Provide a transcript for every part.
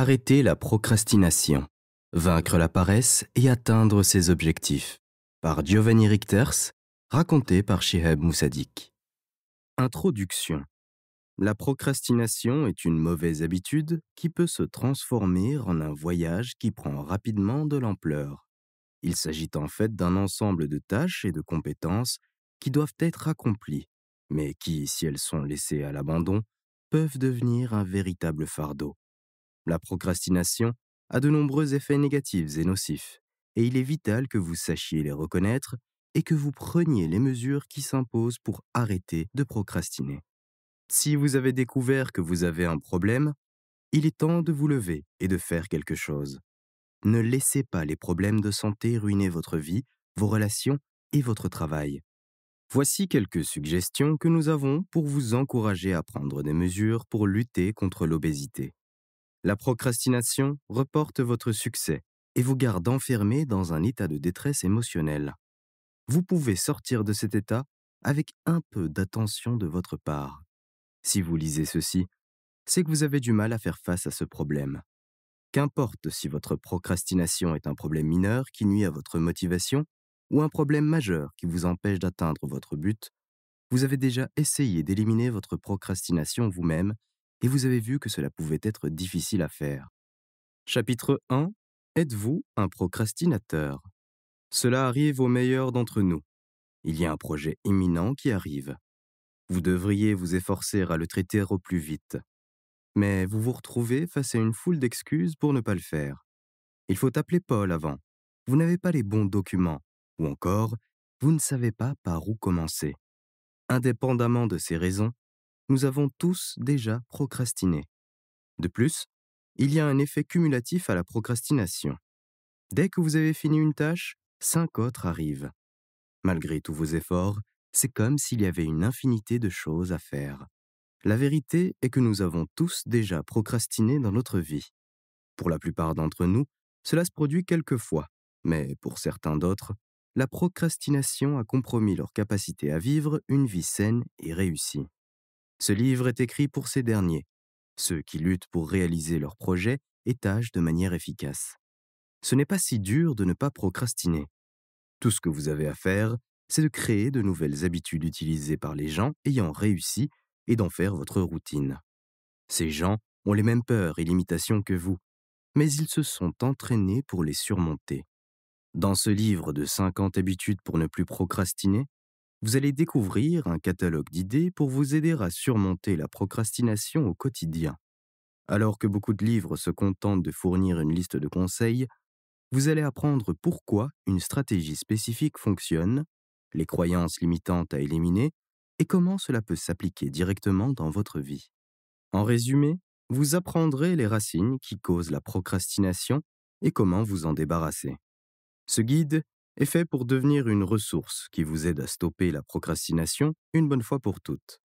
arrêter la procrastination, vaincre la paresse et atteindre ses objectifs. Par Giovanni Richters, raconté par Shehab Moussadik. Introduction. La procrastination est une mauvaise habitude qui peut se transformer en un voyage qui prend rapidement de l'ampleur. Il s'agit en fait d'un ensemble de tâches et de compétences qui doivent être accomplies, mais qui, si elles sont laissées à l'abandon, peuvent devenir un véritable fardeau. La procrastination a de nombreux effets négatifs et nocifs, et il est vital que vous sachiez les reconnaître et que vous preniez les mesures qui s'imposent pour arrêter de procrastiner. Si vous avez découvert que vous avez un problème, il est temps de vous lever et de faire quelque chose. Ne laissez pas les problèmes de santé ruiner votre vie, vos relations et votre travail. Voici quelques suggestions que nous avons pour vous encourager à prendre des mesures pour lutter contre l'obésité. La procrastination reporte votre succès et vous garde enfermé dans un état de détresse émotionnelle. Vous pouvez sortir de cet état avec un peu d'attention de votre part. Si vous lisez ceci, c'est que vous avez du mal à faire face à ce problème. Qu'importe si votre procrastination est un problème mineur qui nuit à votre motivation ou un problème majeur qui vous empêche d'atteindre votre but, vous avez déjà essayé d'éliminer votre procrastination vous-même et vous avez vu que cela pouvait être difficile à faire. Chapitre 1 Êtes-vous un procrastinateur Cela arrive aux meilleurs d'entre nous. Il y a un projet imminent qui arrive. Vous devriez vous efforcer à le traiter au plus vite. Mais vous vous retrouvez face à une foule d'excuses pour ne pas le faire. Il faut appeler Paul avant. Vous n'avez pas les bons documents. Ou encore, vous ne savez pas par où commencer. Indépendamment de ces raisons, nous avons tous déjà procrastiné. De plus, il y a un effet cumulatif à la procrastination. Dès que vous avez fini une tâche, cinq autres arrivent. Malgré tous vos efforts, c'est comme s'il y avait une infinité de choses à faire. La vérité est que nous avons tous déjà procrastiné dans notre vie. Pour la plupart d'entre nous, cela se produit quelquefois, mais pour certains d'autres, la procrastination a compromis leur capacité à vivre une vie saine et réussie. Ce livre est écrit pour ces derniers, ceux qui luttent pour réaliser leurs projets et tâchent de manière efficace. Ce n'est pas si dur de ne pas procrastiner. Tout ce que vous avez à faire, c'est de créer de nouvelles habitudes utilisées par les gens ayant réussi et d'en faire votre routine. Ces gens ont les mêmes peurs et limitations que vous, mais ils se sont entraînés pour les surmonter. Dans ce livre de 50 habitudes pour ne plus procrastiner, vous allez découvrir un catalogue d'idées pour vous aider à surmonter la procrastination au quotidien. Alors que beaucoup de livres se contentent de fournir une liste de conseils, vous allez apprendre pourquoi une stratégie spécifique fonctionne, les croyances limitantes à éliminer et comment cela peut s'appliquer directement dans votre vie. En résumé, vous apprendrez les racines qui causent la procrastination et comment vous en débarrasser. Ce guide est fait pour devenir une ressource qui vous aide à stopper la procrastination une bonne fois pour toutes.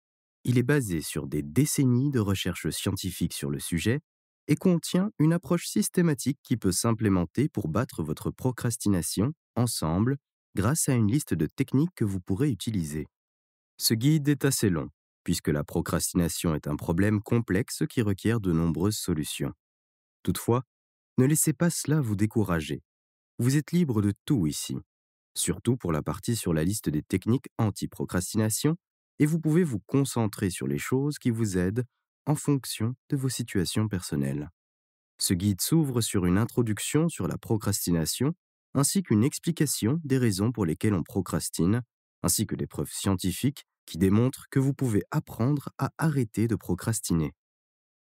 Il est basé sur des décennies de recherches scientifiques sur le sujet et contient une approche systématique qui peut s'implémenter pour battre votre procrastination ensemble grâce à une liste de techniques que vous pourrez utiliser. Ce guide est assez long, puisque la procrastination est un problème complexe qui requiert de nombreuses solutions. Toutefois, ne laissez pas cela vous décourager. Vous êtes libre de tout ici, surtout pour la partie sur la liste des techniques anti-procrastination, et vous pouvez vous concentrer sur les choses qui vous aident en fonction de vos situations personnelles. Ce guide s'ouvre sur une introduction sur la procrastination, ainsi qu'une explication des raisons pour lesquelles on procrastine, ainsi que des preuves scientifiques qui démontrent que vous pouvez apprendre à arrêter de procrastiner.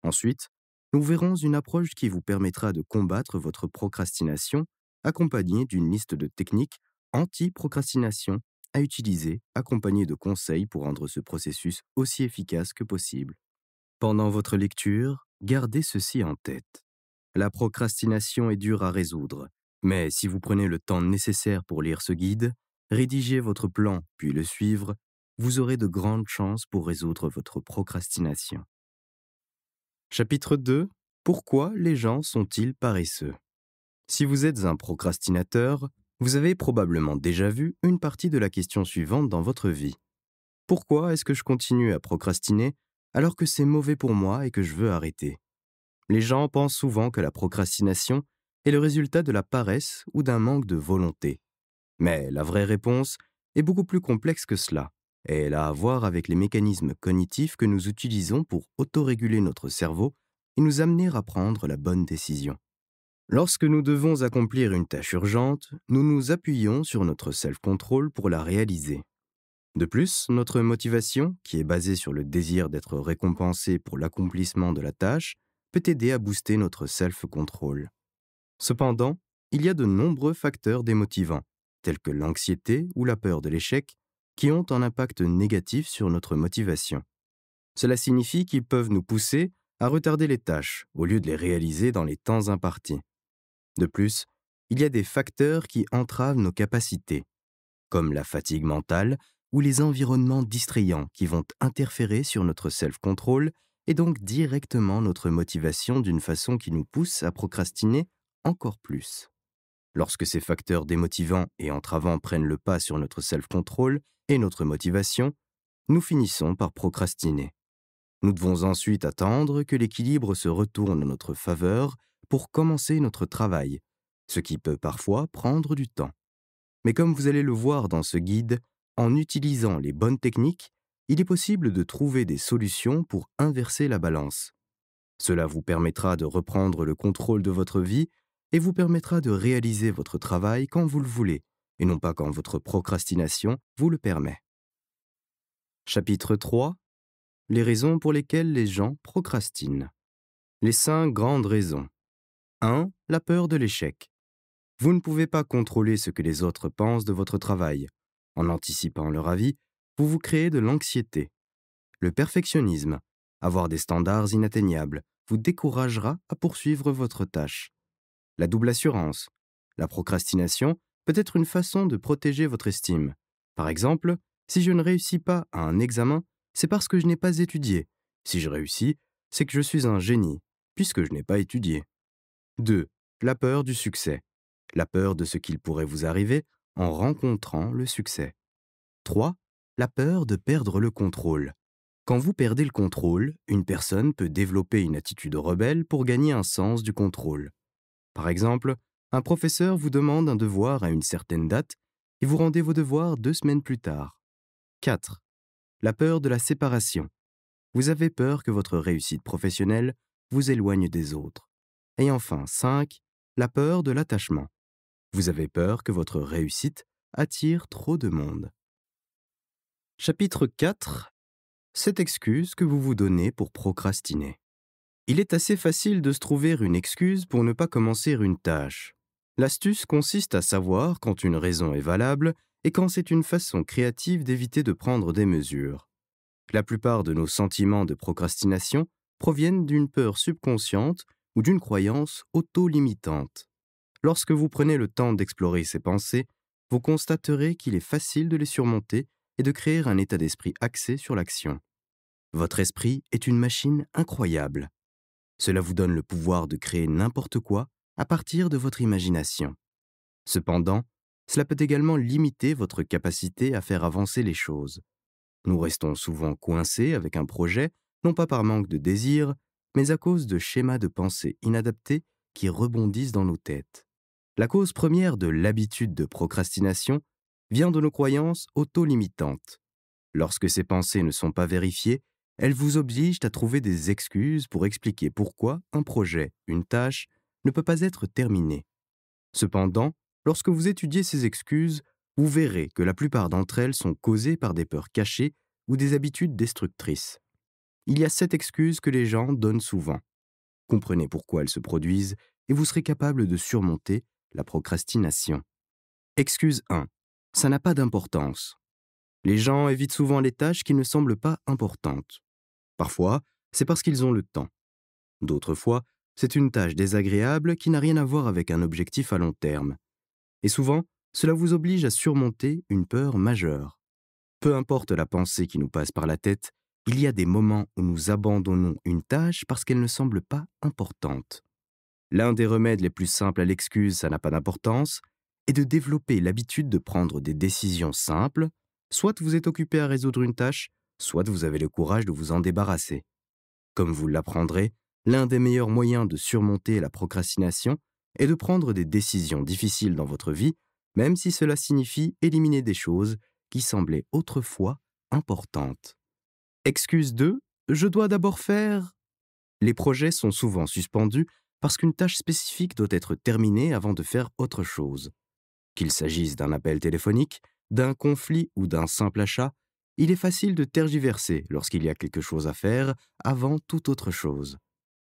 Ensuite, nous verrons une approche qui vous permettra de combattre votre procrastination accompagné d'une liste de techniques anti-procrastination à utiliser, accompagné de conseils pour rendre ce processus aussi efficace que possible. Pendant votre lecture, gardez ceci en tête. La procrastination est dure à résoudre, mais si vous prenez le temps nécessaire pour lire ce guide, rédigez votre plan puis le suivre, vous aurez de grandes chances pour résoudre votre procrastination. Chapitre 2 Pourquoi les gens sont-ils paresseux si vous êtes un procrastinateur, vous avez probablement déjà vu une partie de la question suivante dans votre vie. Pourquoi est-ce que je continue à procrastiner alors que c'est mauvais pour moi et que je veux arrêter Les gens pensent souvent que la procrastination est le résultat de la paresse ou d'un manque de volonté. Mais la vraie réponse est beaucoup plus complexe que cela, et elle a à voir avec les mécanismes cognitifs que nous utilisons pour autoréguler notre cerveau et nous amener à prendre la bonne décision. Lorsque nous devons accomplir une tâche urgente, nous nous appuyons sur notre self-control pour la réaliser. De plus, notre motivation, qui est basée sur le désir d'être récompensé pour l'accomplissement de la tâche, peut aider à booster notre self-control. Cependant, il y a de nombreux facteurs démotivants, tels que l'anxiété ou la peur de l'échec, qui ont un impact négatif sur notre motivation. Cela signifie qu'ils peuvent nous pousser à retarder les tâches au lieu de les réaliser dans les temps impartis. De plus, il y a des facteurs qui entravent nos capacités, comme la fatigue mentale ou les environnements distrayants qui vont interférer sur notre self-control et donc directement notre motivation d'une façon qui nous pousse à procrastiner encore plus. Lorsque ces facteurs démotivants et entravants prennent le pas sur notre self-control et notre motivation, nous finissons par procrastiner. Nous devons ensuite attendre que l'équilibre se retourne en notre faveur pour commencer notre travail, ce qui peut parfois prendre du temps. Mais comme vous allez le voir dans ce guide, en utilisant les bonnes techniques, il est possible de trouver des solutions pour inverser la balance. Cela vous permettra de reprendre le contrôle de votre vie et vous permettra de réaliser votre travail quand vous le voulez, et non pas quand votre procrastination vous le permet. Chapitre 3 Les raisons pour lesquelles les gens procrastinent. Les cinq grandes raisons. 1. La peur de l'échec. Vous ne pouvez pas contrôler ce que les autres pensent de votre travail. En anticipant leur avis, vous vous créez de l'anxiété. Le perfectionnisme, avoir des standards inatteignables, vous découragera à poursuivre votre tâche. La double assurance, la procrastination peut être une façon de protéger votre estime. Par exemple, si je ne réussis pas à un examen, c'est parce que je n'ai pas étudié. Si je réussis, c'est que je suis un génie, puisque je n'ai pas étudié. 2. La peur du succès. La peur de ce qu'il pourrait vous arriver en rencontrant le succès. 3. La peur de perdre le contrôle. Quand vous perdez le contrôle, une personne peut développer une attitude rebelle pour gagner un sens du contrôle. Par exemple, un professeur vous demande un devoir à une certaine date et vous rendez vos devoirs deux semaines plus tard. 4. La peur de la séparation. Vous avez peur que votre réussite professionnelle vous éloigne des autres. Et enfin, 5. La peur de l'attachement. Vous avez peur que votre réussite attire trop de monde. Chapitre 4. Cette excuse que vous vous donnez pour procrastiner. Il est assez facile de se trouver une excuse pour ne pas commencer une tâche. L'astuce consiste à savoir quand une raison est valable et quand c'est une façon créative d'éviter de prendre des mesures. La plupart de nos sentiments de procrastination proviennent d'une peur subconsciente ou d'une croyance auto-limitante. Lorsque vous prenez le temps d'explorer ces pensées, vous constaterez qu'il est facile de les surmonter et de créer un état d'esprit axé sur l'action. Votre esprit est une machine incroyable. Cela vous donne le pouvoir de créer n'importe quoi à partir de votre imagination. Cependant, cela peut également limiter votre capacité à faire avancer les choses. Nous restons souvent coincés avec un projet, non pas par manque de désir, mais à cause de schémas de pensée inadaptés qui rebondissent dans nos têtes. La cause première de l'habitude de procrastination vient de nos croyances auto-limitantes. Lorsque ces pensées ne sont pas vérifiées, elles vous obligent à trouver des excuses pour expliquer pourquoi un projet, une tâche, ne peut pas être terminé. Cependant, lorsque vous étudiez ces excuses, vous verrez que la plupart d'entre elles sont causées par des peurs cachées ou des habitudes destructrices il y a sept excuses que les gens donnent souvent. Comprenez pourquoi elles se produisent et vous serez capable de surmonter la procrastination. Excuse 1. Ça n'a pas d'importance. Les gens évitent souvent les tâches qui ne semblent pas importantes. Parfois, c'est parce qu'ils ont le temps. D'autres fois, c'est une tâche désagréable qui n'a rien à voir avec un objectif à long terme. Et souvent, cela vous oblige à surmonter une peur majeure. Peu importe la pensée qui nous passe par la tête, il y a des moments où nous abandonnons une tâche parce qu'elle ne semble pas importante. L'un des remèdes les plus simples à l'excuse ça n'a pas d'importance est de développer l'habitude de prendre des décisions simples, soit vous êtes occupé à résoudre une tâche, soit vous avez le courage de vous en débarrasser. Comme vous l'apprendrez, l'un des meilleurs moyens de surmonter la procrastination est de prendre des décisions difficiles dans votre vie, même si cela signifie éliminer des choses qui semblaient autrefois importantes. Excuse 2, je dois d'abord faire... Les projets sont souvent suspendus parce qu'une tâche spécifique doit être terminée avant de faire autre chose. Qu'il s'agisse d'un appel téléphonique, d'un conflit ou d'un simple achat, il est facile de tergiverser lorsqu'il y a quelque chose à faire avant toute autre chose.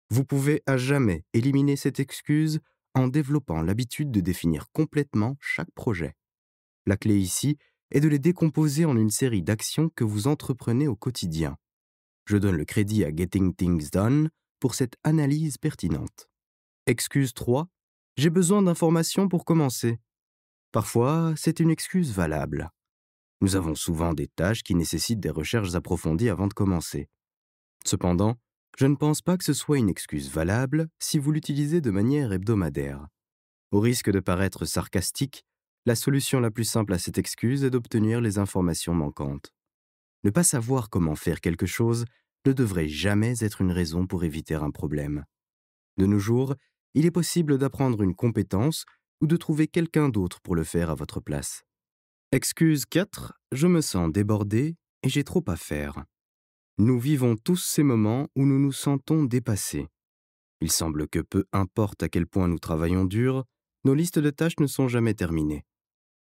Vous pouvez à jamais éliminer cette excuse en développant l'habitude de définir complètement chaque projet. La clé ici et de les décomposer en une série d'actions que vous entreprenez au quotidien. Je donne le crédit à Getting Things Done pour cette analyse pertinente. Excuse 3. J'ai besoin d'informations pour commencer. Parfois, c'est une excuse valable. Nous avons souvent des tâches qui nécessitent des recherches approfondies avant de commencer. Cependant, je ne pense pas que ce soit une excuse valable si vous l'utilisez de manière hebdomadaire. Au risque de paraître sarcastique, la solution la plus simple à cette excuse est d'obtenir les informations manquantes. Ne pas savoir comment faire quelque chose ne devrait jamais être une raison pour éviter un problème. De nos jours, il est possible d'apprendre une compétence ou de trouver quelqu'un d'autre pour le faire à votre place. Excuse 4. Je me sens débordé et j'ai trop à faire. Nous vivons tous ces moments où nous nous sentons dépassés. Il semble que peu importe à quel point nous travaillons dur, nos listes de tâches ne sont jamais terminées.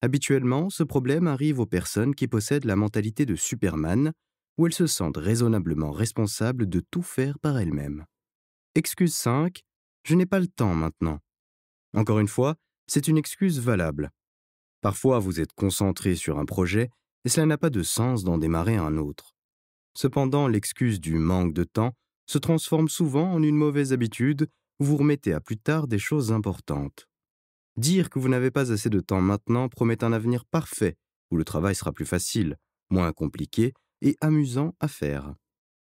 Habituellement, ce problème arrive aux personnes qui possèdent la mentalité de Superman, où elles se sentent raisonnablement responsables de tout faire par elles-mêmes. Excuse 5. Je n'ai pas le temps maintenant. Encore une fois, c'est une excuse valable. Parfois, vous êtes concentré sur un projet et cela n'a pas de sens d'en démarrer un autre. Cependant, l'excuse du manque de temps se transforme souvent en une mauvaise habitude où vous remettez à plus tard des choses importantes. Dire que vous n'avez pas assez de temps maintenant promet un avenir parfait, où le travail sera plus facile, moins compliqué et amusant à faire.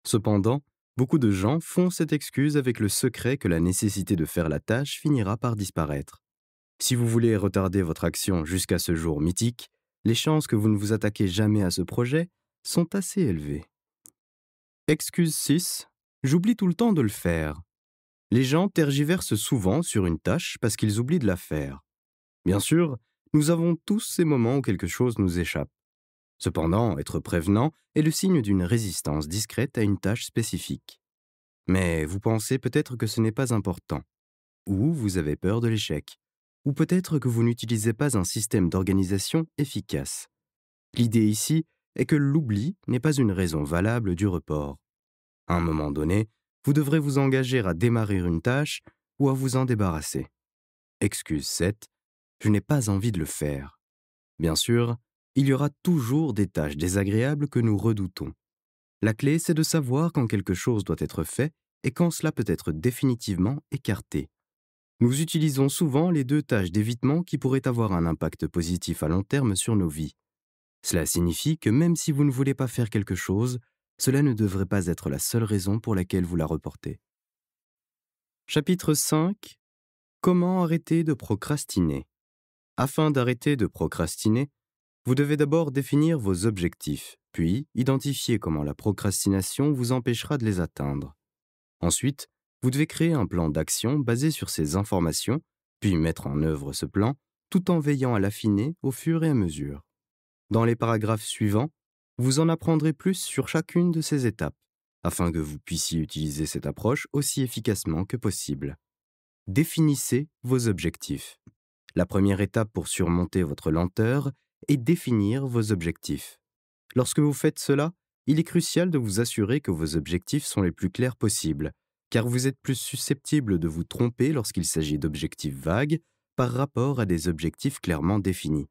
Cependant, beaucoup de gens font cette excuse avec le secret que la nécessité de faire la tâche finira par disparaître. Si vous voulez retarder votre action jusqu'à ce jour mythique, les chances que vous ne vous attaquez jamais à ce projet sont assez élevées. Excuse 6. J'oublie tout le temps de le faire. Les gens tergiversent souvent sur une tâche parce qu'ils oublient de la faire. Bien sûr, nous avons tous ces moments où quelque chose nous échappe. Cependant, être prévenant est le signe d'une résistance discrète à une tâche spécifique. Mais vous pensez peut-être que ce n'est pas important, ou vous avez peur de l'échec, ou peut-être que vous n'utilisez pas un système d'organisation efficace. L'idée ici est que l'oubli n'est pas une raison valable du report. À un moment donné, vous devrez vous engager à démarrer une tâche ou à vous en débarrasser. Excuse 7. Je n'ai pas envie de le faire. Bien sûr, il y aura toujours des tâches désagréables que nous redoutons. La clé, c'est de savoir quand quelque chose doit être fait et quand cela peut être définitivement écarté. Nous utilisons souvent les deux tâches d'évitement qui pourraient avoir un impact positif à long terme sur nos vies. Cela signifie que même si vous ne voulez pas faire quelque chose, cela ne devrait pas être la seule raison pour laquelle vous la reportez. Chapitre 5 Comment arrêter de procrastiner Afin d'arrêter de procrastiner, vous devez d'abord définir vos objectifs, puis identifier comment la procrastination vous empêchera de les atteindre. Ensuite, vous devez créer un plan d'action basé sur ces informations, puis mettre en œuvre ce plan tout en veillant à l'affiner au fur et à mesure. Dans les paragraphes suivants, vous en apprendrez plus sur chacune de ces étapes, afin que vous puissiez utiliser cette approche aussi efficacement que possible. Définissez vos objectifs. La première étape pour surmonter votre lenteur est définir vos objectifs. Lorsque vous faites cela, il est crucial de vous assurer que vos objectifs sont les plus clairs possibles, car vous êtes plus susceptible de vous tromper lorsqu'il s'agit d'objectifs vagues par rapport à des objectifs clairement définis.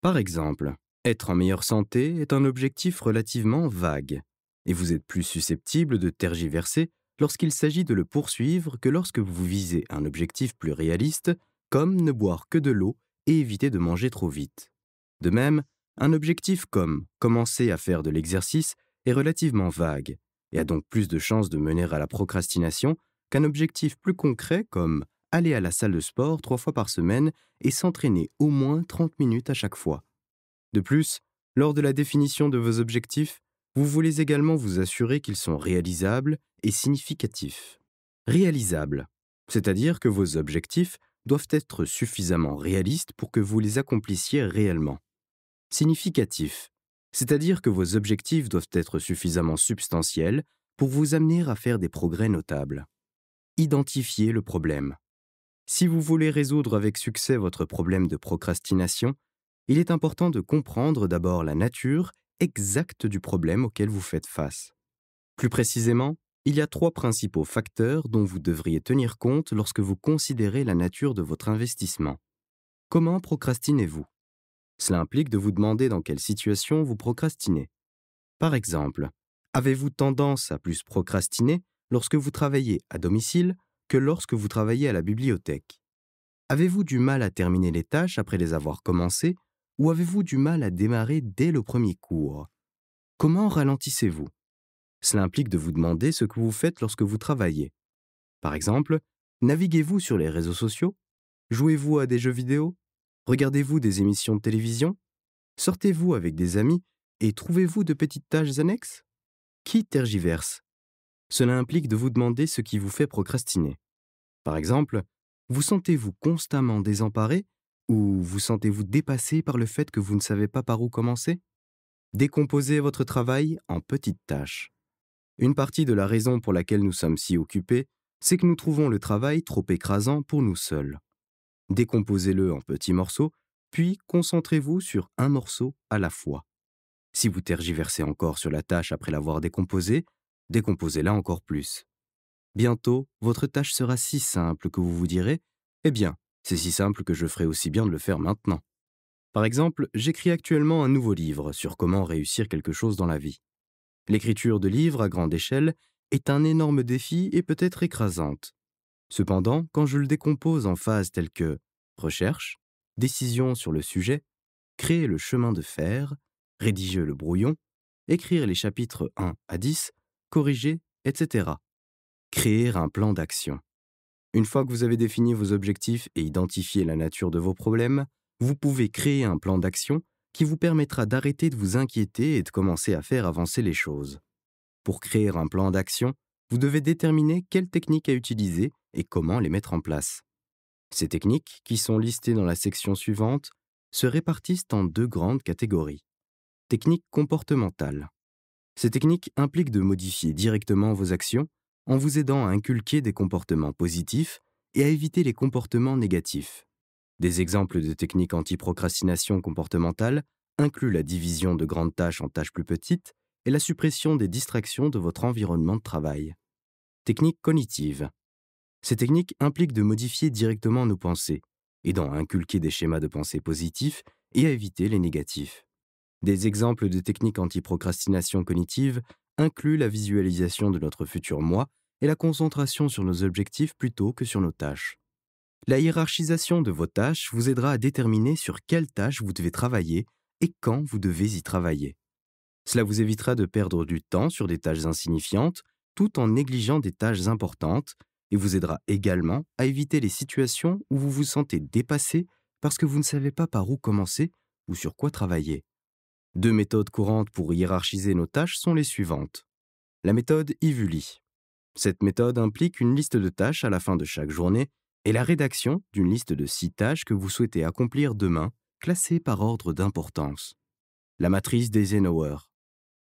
Par exemple, être en meilleure santé est un objectif relativement vague, et vous êtes plus susceptible de tergiverser lorsqu'il s'agit de le poursuivre que lorsque vous visez un objectif plus réaliste, comme ne boire que de l'eau et éviter de manger trop vite. De même, un objectif comme commencer à faire de l'exercice est relativement vague et a donc plus de chances de mener à la procrastination qu'un objectif plus concret comme aller à la salle de sport trois fois par semaine et s'entraîner au moins 30 minutes à chaque fois. De plus, lors de la définition de vos objectifs, vous voulez également vous assurer qu'ils sont réalisables et significatifs. Réalisables, c'est-à-dire que vos objectifs doivent être suffisamment réalistes pour que vous les accomplissiez réellement. Significatifs, c'est-à-dire que vos objectifs doivent être suffisamment substantiels pour vous amener à faire des progrès notables. Identifiez le problème. Si vous voulez résoudre avec succès votre problème de procrastination, il est important de comprendre d'abord la nature exacte du problème auquel vous faites face. Plus précisément, il y a trois principaux facteurs dont vous devriez tenir compte lorsque vous considérez la nature de votre investissement. Comment procrastinez-vous Cela implique de vous demander dans quelle situation vous procrastinez. Par exemple, avez-vous tendance à plus procrastiner lorsque vous travaillez à domicile que lorsque vous travaillez à la bibliothèque Avez-vous du mal à terminer les tâches après les avoir commencées ou avez-vous du mal à démarrer dès le premier cours Comment ralentissez-vous Cela implique de vous demander ce que vous faites lorsque vous travaillez. Par exemple, naviguez-vous sur les réseaux sociaux Jouez-vous à des jeux vidéo Regardez-vous des émissions de télévision Sortez-vous avec des amis et trouvez-vous de petites tâches annexes Qui tergiverse Cela implique de vous demander ce qui vous fait procrastiner. Par exemple, vous sentez-vous constamment désemparé ou vous sentez-vous dépassé par le fait que vous ne savez pas par où commencer Décomposez votre travail en petites tâches. Une partie de la raison pour laquelle nous sommes si occupés, c'est que nous trouvons le travail trop écrasant pour nous seuls. Décomposez-le en petits morceaux, puis concentrez-vous sur un morceau à la fois. Si vous tergiversez encore sur la tâche après l'avoir décomposée, décomposez-la encore plus. Bientôt, votre tâche sera si simple que vous vous direz Eh bien, c'est si simple que je ferais aussi bien de le faire maintenant. Par exemple, j'écris actuellement un nouveau livre sur comment réussir quelque chose dans la vie. L'écriture de livres à grande échelle est un énorme défi et peut être écrasante. Cependant, quand je le décompose en phases telles que recherche, décision sur le sujet, créer le chemin de fer, rédiger le brouillon, écrire les chapitres 1 à 10, corriger, etc. Créer un plan d'action. Une fois que vous avez défini vos objectifs et identifié la nature de vos problèmes, vous pouvez créer un plan d'action qui vous permettra d'arrêter de vous inquiéter et de commencer à faire avancer les choses. Pour créer un plan d'action, vous devez déterminer quelles techniques à utiliser et comment les mettre en place. Ces techniques, qui sont listées dans la section suivante, se répartissent en deux grandes catégories. Techniques comportementales. Ces techniques impliquent de modifier directement vos actions en vous aidant à inculquer des comportements positifs et à éviter les comportements négatifs. Des exemples de techniques anti-procrastination comportementale incluent la division de grandes tâches en tâches plus petites et la suppression des distractions de votre environnement de travail. Techniques cognitives. Ces techniques impliquent de modifier directement nos pensées, aidant à inculquer des schémas de pensée positifs et à éviter les négatifs. Des exemples de techniques anti-procrastination cognitive incluent la visualisation de notre futur moi et la concentration sur nos objectifs plutôt que sur nos tâches. La hiérarchisation de vos tâches vous aidera à déterminer sur quelles tâches vous devez travailler et quand vous devez y travailler. Cela vous évitera de perdre du temps sur des tâches insignifiantes tout en négligeant des tâches importantes et vous aidera également à éviter les situations où vous vous sentez dépassé parce que vous ne savez pas par où commencer ou sur quoi travailler. Deux méthodes courantes pour hiérarchiser nos tâches sont les suivantes. La méthode Ivuli. Cette méthode implique une liste de tâches à la fin de chaque journée et la rédaction d'une liste de six tâches que vous souhaitez accomplir demain, classées par ordre d'importance. La matrice d'Eisenhower.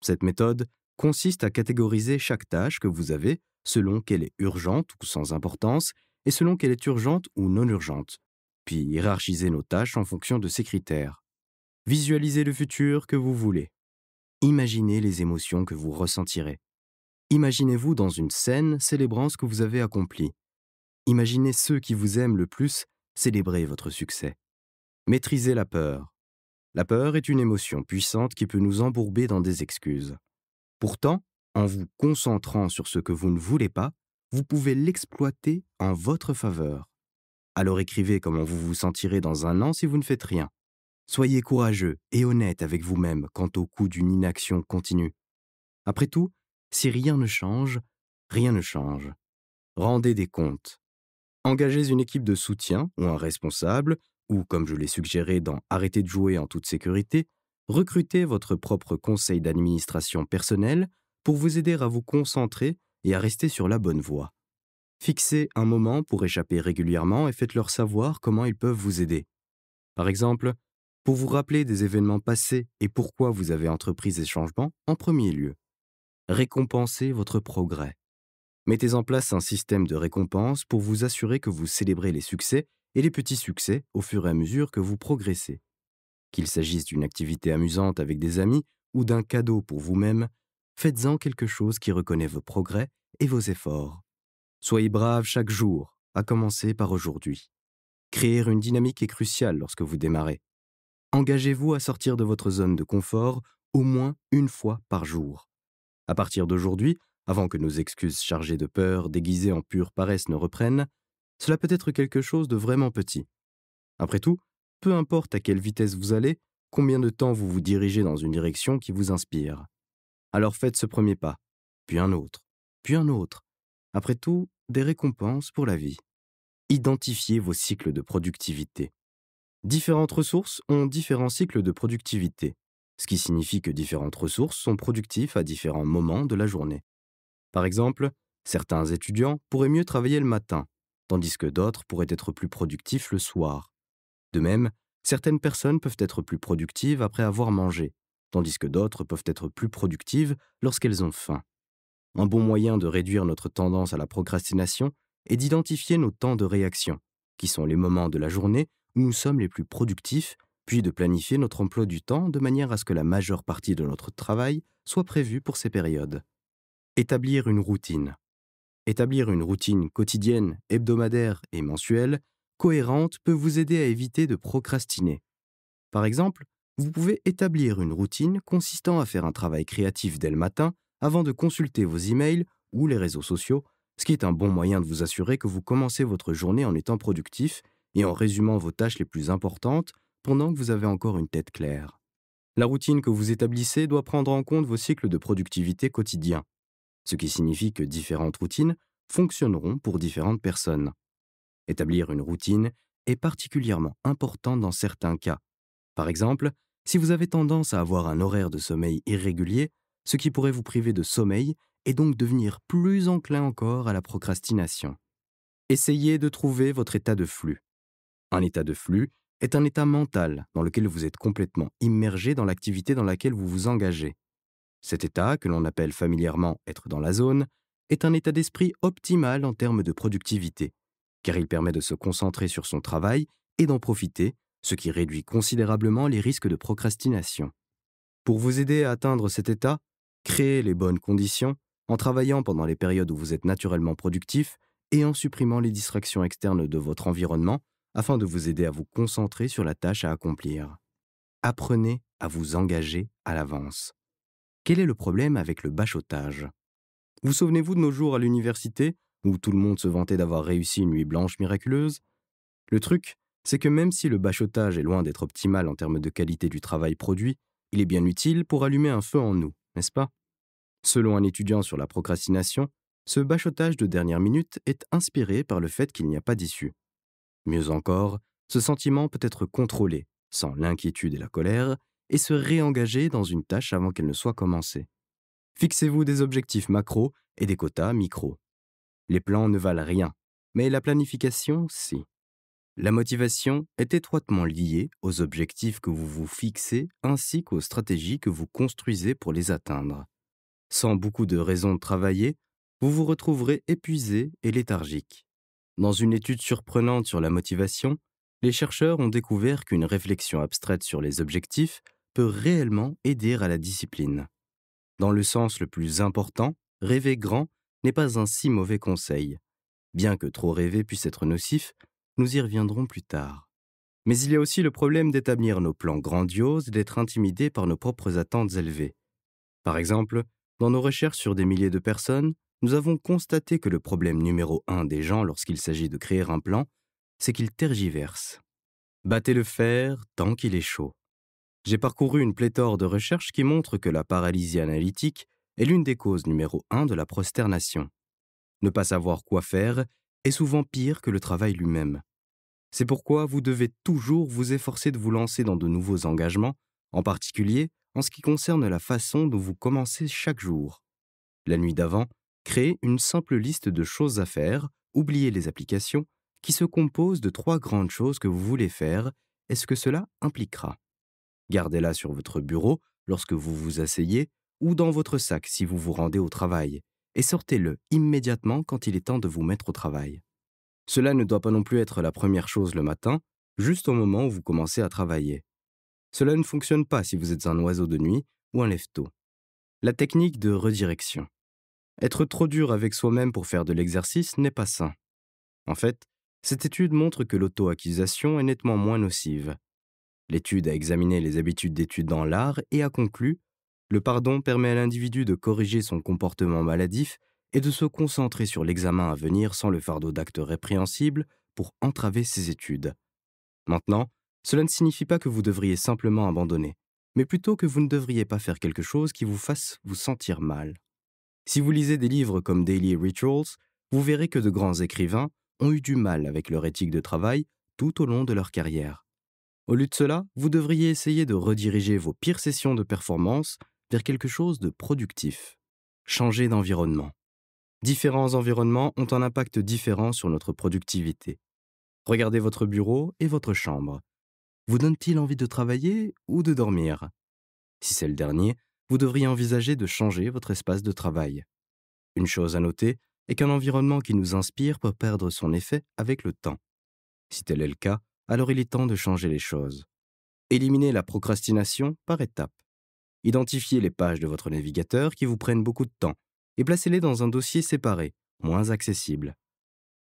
Cette méthode consiste à catégoriser chaque tâche que vous avez selon qu'elle est urgente ou sans importance et selon qu'elle est urgente ou non urgente, puis hiérarchiser nos tâches en fonction de ces critères. Visualisez le futur que vous voulez. Imaginez les émotions que vous ressentirez. Imaginez-vous dans une scène célébrant ce que vous avez accompli. Imaginez ceux qui vous aiment le plus célébrer votre succès. Maîtrisez la peur. La peur est une émotion puissante qui peut nous embourber dans des excuses. Pourtant, en vous concentrant sur ce que vous ne voulez pas, vous pouvez l'exploiter en votre faveur. Alors écrivez comment vous vous sentirez dans un an si vous ne faites rien. Soyez courageux et honnête avec vous-même quant au coût d'une inaction continue. Après tout, si rien ne change, rien ne change. Rendez des comptes. Engagez une équipe de soutien ou un responsable, ou comme je l'ai suggéré dans Arrêtez de jouer en toute sécurité, recrutez votre propre conseil d'administration personnel pour vous aider à vous concentrer et à rester sur la bonne voie. Fixez un moment pour échapper régulièrement et faites-leur savoir comment ils peuvent vous aider. Par exemple, pour vous rappeler des événements passés et pourquoi vous avez entrepris ces changements en premier lieu récompensez votre progrès. Mettez en place un système de récompense pour vous assurer que vous célébrez les succès et les petits succès au fur et à mesure que vous progressez. Qu'il s'agisse d'une activité amusante avec des amis ou d'un cadeau pour vous-même, faites-en quelque chose qui reconnaît vos progrès et vos efforts. Soyez brave chaque jour, à commencer par aujourd'hui. Créer une dynamique est cruciale lorsque vous démarrez. Engagez-vous à sortir de votre zone de confort au moins une fois par jour. À partir d'aujourd'hui, avant que nos excuses chargées de peur, déguisées en pure paresse ne reprennent, cela peut être quelque chose de vraiment petit. Après tout, peu importe à quelle vitesse vous allez, combien de temps vous vous dirigez dans une direction qui vous inspire. Alors faites ce premier pas, puis un autre, puis un autre. Après tout, des récompenses pour la vie. Identifiez vos cycles de productivité. Différentes ressources ont différents cycles de productivité ce qui signifie que différentes ressources sont productives à différents moments de la journée. Par exemple, certains étudiants pourraient mieux travailler le matin, tandis que d'autres pourraient être plus productifs le soir. De même, certaines personnes peuvent être plus productives après avoir mangé, tandis que d'autres peuvent être plus productives lorsqu'elles ont faim. Un bon moyen de réduire notre tendance à la procrastination est d'identifier nos temps de réaction, qui sont les moments de la journée où nous sommes les plus productifs puis de planifier notre emploi du temps de manière à ce que la majeure partie de notre travail soit prévue pour ces périodes. Établir une routine. Établir une routine quotidienne, hebdomadaire et mensuelle cohérente peut vous aider à éviter de procrastiner. Par exemple, vous pouvez établir une routine consistant à faire un travail créatif dès le matin avant de consulter vos emails ou les réseaux sociaux, ce qui est un bon moyen de vous assurer que vous commencez votre journée en étant productif et en résumant vos tâches les plus importantes pendant que vous avez encore une tête claire. La routine que vous établissez doit prendre en compte vos cycles de productivité quotidiens, ce qui signifie que différentes routines fonctionneront pour différentes personnes. Établir une routine est particulièrement important dans certains cas. Par exemple, si vous avez tendance à avoir un horaire de sommeil irrégulier, ce qui pourrait vous priver de sommeil et donc devenir plus enclin encore à la procrastination. Essayez de trouver votre état de flux. Un état de flux est un état mental dans lequel vous êtes complètement immergé dans l'activité dans laquelle vous vous engagez. Cet état, que l'on appelle familièrement être dans la zone, est un état d'esprit optimal en termes de productivité, car il permet de se concentrer sur son travail et d'en profiter, ce qui réduit considérablement les risques de procrastination. Pour vous aider à atteindre cet état, créez les bonnes conditions en travaillant pendant les périodes où vous êtes naturellement productif et en supprimant les distractions externes de votre environnement afin de vous aider à vous concentrer sur la tâche à accomplir. Apprenez à vous engager à l'avance. Quel est le problème avec le bachotage Vous souvenez-vous de nos jours à l'université où tout le monde se vantait d'avoir réussi une nuit blanche miraculeuse Le truc, c'est que même si le bachotage est loin d'être optimal en termes de qualité du travail produit, il est bien utile pour allumer un feu en nous, n'est-ce pas Selon un étudiant sur la procrastination, ce bachotage de dernière minute est inspiré par le fait qu'il n'y a pas d'issue. Mieux encore, ce sentiment peut être contrôlé, sans l'inquiétude et la colère, et se réengager dans une tâche avant qu'elle ne soit commencée. Fixez-vous des objectifs macro et des quotas micro. Les plans ne valent rien, mais la planification, si. La motivation est étroitement liée aux objectifs que vous vous fixez ainsi qu'aux stratégies que vous construisez pour les atteindre. Sans beaucoup de raisons de travailler, vous vous retrouverez épuisé et léthargique. Dans une étude surprenante sur la motivation, les chercheurs ont découvert qu'une réflexion abstraite sur les objectifs peut réellement aider à la discipline. Dans le sens le plus important, rêver grand n'est pas un si mauvais conseil. Bien que trop rêver puisse être nocif, nous y reviendrons plus tard. Mais il y a aussi le problème d'établir nos plans grandioses et d'être intimidés par nos propres attentes élevées. Par exemple, dans nos recherches sur des milliers de personnes, nous avons constaté que le problème numéro un des gens lorsqu'il s'agit de créer un plan, c'est qu'ils tergiversent. Battez le fer tant qu'il est chaud. J'ai parcouru une pléthore de recherches qui montrent que la paralysie analytique est l'une des causes numéro un de la prosternation. Ne pas savoir quoi faire est souvent pire que le travail lui-même. C'est pourquoi vous devez toujours vous efforcer de vous lancer dans de nouveaux engagements, en particulier en ce qui concerne la façon dont vous commencez chaque jour. La nuit d'avant, Créez une simple liste de choses à faire, oubliez les applications, qui se composent de trois grandes choses que vous voulez faire et ce que cela impliquera. Gardez-la sur votre bureau lorsque vous vous asseyez ou dans votre sac si vous vous rendez au travail, et sortez-le immédiatement quand il est temps de vous mettre au travail. Cela ne doit pas non plus être la première chose le matin, juste au moment où vous commencez à travailler. Cela ne fonctionne pas si vous êtes un oiseau de nuit ou un lève-tôt. La technique de redirection. Être trop dur avec soi-même pour faire de l'exercice n'est pas sain. En fait, cette étude montre que l'auto-accusation est nettement moins nocive. L'étude a examiné les habitudes d'étude dans l'art et a conclu le pardon permet à l'individu de corriger son comportement maladif et de se concentrer sur l'examen à venir sans le fardeau d'actes répréhensibles pour entraver ses études. Maintenant, cela ne signifie pas que vous devriez simplement abandonner, mais plutôt que vous ne devriez pas faire quelque chose qui vous fasse vous sentir mal. Si vous lisez des livres comme Daily Rituals, vous verrez que de grands écrivains ont eu du mal avec leur éthique de travail tout au long de leur carrière. Au lieu de cela, vous devriez essayer de rediriger vos pires sessions de performance vers quelque chose de productif. Changer d'environnement. Différents environnements ont un impact différent sur notre productivité. Regardez votre bureau et votre chambre. Vous donne-t-il envie de travailler ou de dormir Si c'est le dernier, vous devriez envisager de changer votre espace de travail. Une chose à noter est qu'un environnement qui nous inspire peut perdre son effet avec le temps. Si tel est le cas, alors il est temps de changer les choses. Éliminez la procrastination par étapes. Identifiez les pages de votre navigateur qui vous prennent beaucoup de temps et placez-les dans un dossier séparé, moins accessible.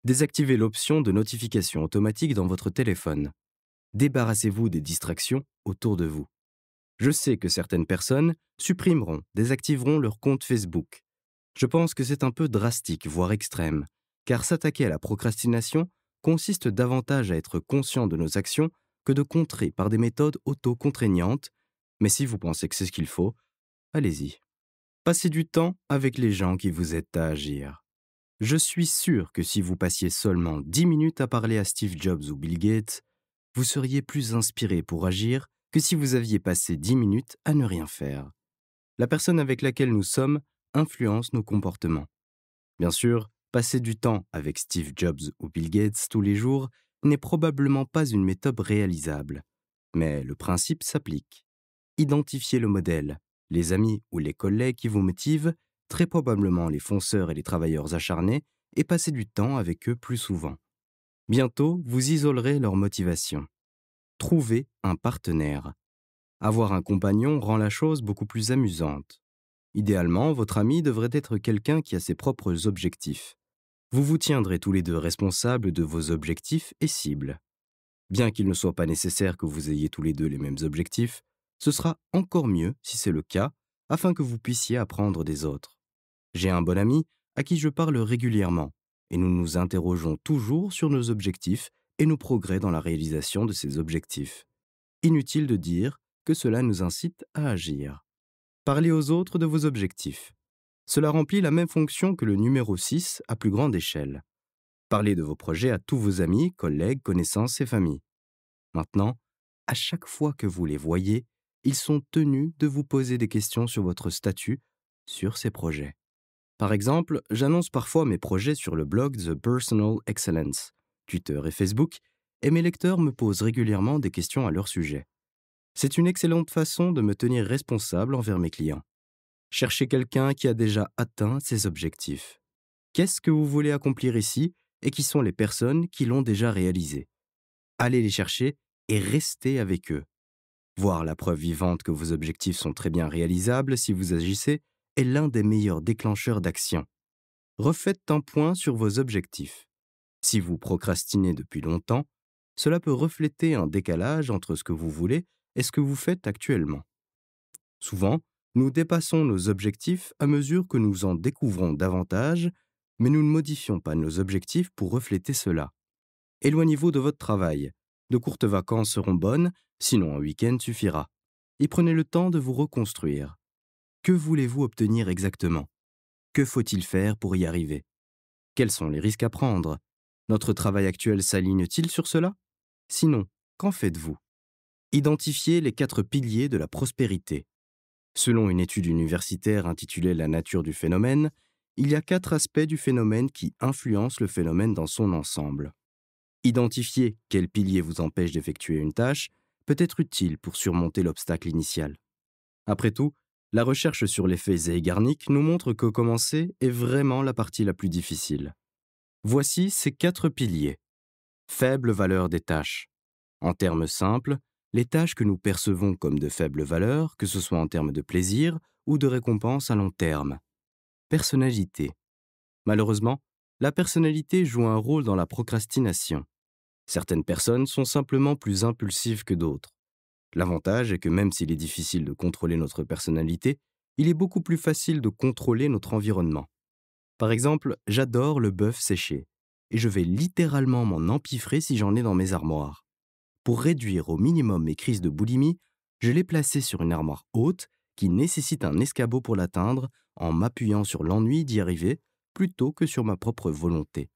Désactivez l'option de notification automatique dans votre téléphone. Débarrassez-vous des distractions autour de vous. Je sais que certaines personnes supprimeront, désactiveront leur compte Facebook. Je pense que c'est un peu drastique, voire extrême, car s'attaquer à la procrastination consiste davantage à être conscient de nos actions que de contrer par des méthodes auto-contraignantes, mais si vous pensez que c'est ce qu'il faut, allez-y. Passez du temps avec les gens qui vous aident à agir. Je suis sûr que si vous passiez seulement 10 minutes à parler à Steve Jobs ou Bill Gates, vous seriez plus inspiré pour agir que si vous aviez passé dix minutes à ne rien faire. La personne avec laquelle nous sommes influence nos comportements. Bien sûr, passer du temps avec Steve Jobs ou Bill Gates tous les jours n'est probablement pas une méthode réalisable, mais le principe s'applique. Identifiez le modèle, les amis ou les collègues qui vous motivent, très probablement les fonceurs et les travailleurs acharnés, et passez du temps avec eux plus souvent. Bientôt, vous isolerez leur motivation. Trouver un partenaire. Avoir un compagnon rend la chose beaucoup plus amusante. Idéalement, votre ami devrait être quelqu'un qui a ses propres objectifs. Vous vous tiendrez tous les deux responsables de vos objectifs et cibles. Bien qu'il ne soit pas nécessaire que vous ayez tous les deux les mêmes objectifs, ce sera encore mieux si c'est le cas, afin que vous puissiez apprendre des autres. J'ai un bon ami à qui je parle régulièrement, et nous nous interrogeons toujours sur nos objectifs et nos progrès dans la réalisation de ces objectifs. Inutile de dire que cela nous incite à agir. Parlez aux autres de vos objectifs. Cela remplit la même fonction que le numéro 6 à plus grande échelle. Parlez de vos projets à tous vos amis, collègues, connaissances et familles. Maintenant, à chaque fois que vous les voyez, ils sont tenus de vous poser des questions sur votre statut, sur ces projets. Par exemple, j'annonce parfois mes projets sur le blog The Personal Excellence. Twitter et Facebook, et mes lecteurs me posent régulièrement des questions à leur sujet. C'est une excellente façon de me tenir responsable envers mes clients. Cherchez quelqu'un qui a déjà atteint ses objectifs. Qu'est-ce que vous voulez accomplir ici et qui sont les personnes qui l'ont déjà réalisé Allez les chercher et restez avec eux. Voir la preuve vivante que vos objectifs sont très bien réalisables si vous agissez est l'un des meilleurs déclencheurs d'action. Refaites un point sur vos objectifs. Si vous procrastinez depuis longtemps, cela peut refléter un décalage entre ce que vous voulez et ce que vous faites actuellement. Souvent, nous dépassons nos objectifs à mesure que nous en découvrons davantage, mais nous ne modifions pas nos objectifs pour refléter cela. Éloignez-vous de votre travail. De courtes vacances seront bonnes, sinon un week-end suffira. Et prenez le temps de vous reconstruire. Que voulez-vous obtenir exactement Que faut-il faire pour y arriver Quels sont les risques à prendre notre travail actuel s'aligne-t-il sur cela Sinon, qu'en faites-vous Identifiez les quatre piliers de la prospérité. Selon une étude universitaire intitulée La nature du phénomène, il y a quatre aspects du phénomène qui influencent le phénomène dans son ensemble. Identifier quel pilier vous empêche d'effectuer une tâche peut être utile pour surmonter l'obstacle initial. Après tout, la recherche sur l'effet Zeigarnik nous montre que commencer est vraiment la partie la plus difficile. Voici ces quatre piliers. Faible valeur des tâches. En termes simples, les tâches que nous percevons comme de faible valeur, que ce soit en termes de plaisir ou de récompense à long terme. Personnalité. Malheureusement, la personnalité joue un rôle dans la procrastination. Certaines personnes sont simplement plus impulsives que d'autres. L'avantage est que même s'il est difficile de contrôler notre personnalité, il est beaucoup plus facile de contrôler notre environnement. Par exemple, j'adore le bœuf séché, et je vais littéralement m'en empiffrer si j'en ai dans mes armoires. Pour réduire au minimum mes crises de boulimie, je l'ai placé sur une armoire haute qui nécessite un escabeau pour l'atteindre en m'appuyant sur l'ennui d'y arriver plutôt que sur ma propre volonté.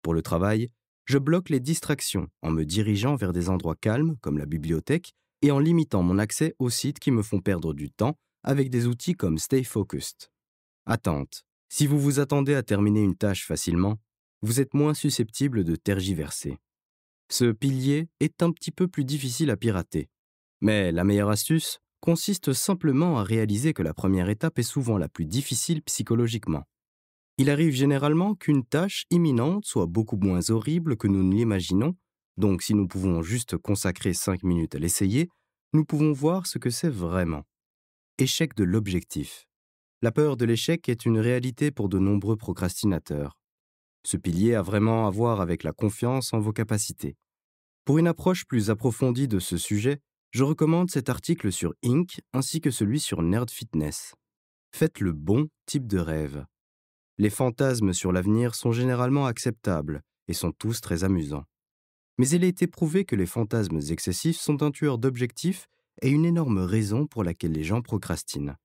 Pour le travail, je bloque les distractions en me dirigeant vers des endroits calmes comme la bibliothèque et en limitant mon accès aux sites qui me font perdre du temps avec des outils comme Stay Focused. Attente, si vous vous attendez à terminer une tâche facilement, vous êtes moins susceptible de tergiverser. Ce pilier est un petit peu plus difficile à pirater. Mais la meilleure astuce consiste simplement à réaliser que la première étape est souvent la plus difficile psychologiquement. Il arrive généralement qu'une tâche imminente soit beaucoup moins horrible que nous ne l'imaginons, donc si nous pouvons juste consacrer 5 minutes à l'essayer, nous pouvons voir ce que c'est vraiment. Échec de l'objectif. La peur de l'échec est une réalité pour de nombreux procrastinateurs. Ce pilier a vraiment à voir avec la confiance en vos capacités. Pour une approche plus approfondie de ce sujet, je recommande cet article sur Inc ainsi que celui sur Nerd Fitness. Faites le bon type de rêve. Les fantasmes sur l'avenir sont généralement acceptables et sont tous très amusants. Mais il a été prouvé que les fantasmes excessifs sont un tueur d'objectifs et une énorme raison pour laquelle les gens procrastinent.